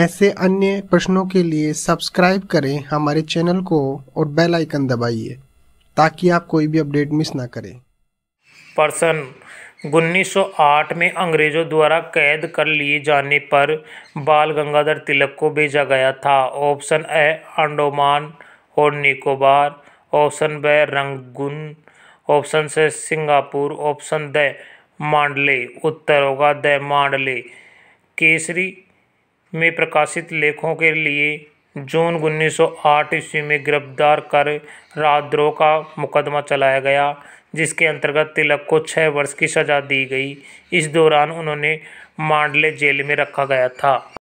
ऐसे अन्य प्रश्नों के लिए सब्सक्राइब करें हमारे चैनल को और बेल आइकन दबाइए ताकि आप कोई भी अपडेट मिस ना करें पर्सन 1908 में अंग्रेज़ों द्वारा कैद कर लिए जाने पर बाल गंगाधर तिलक को भेजा गया था ऑप्शन ए अंडोमान और निकोबार ऑप्शन ब रंगून ऑप्शन से सिंगापुर ऑप्शन द मांडले उत्तर होगा द मांडले केसरी में प्रकाशित लेखों के लिए जून 1908 ईस्वी में गिरफ्तार कर राजद्रोह का मुकदमा चलाया गया जिसके अंतर्गत तिलक को छः वर्ष की सज़ा दी गई इस दौरान उन्होंने मांडले जेल में रखा गया था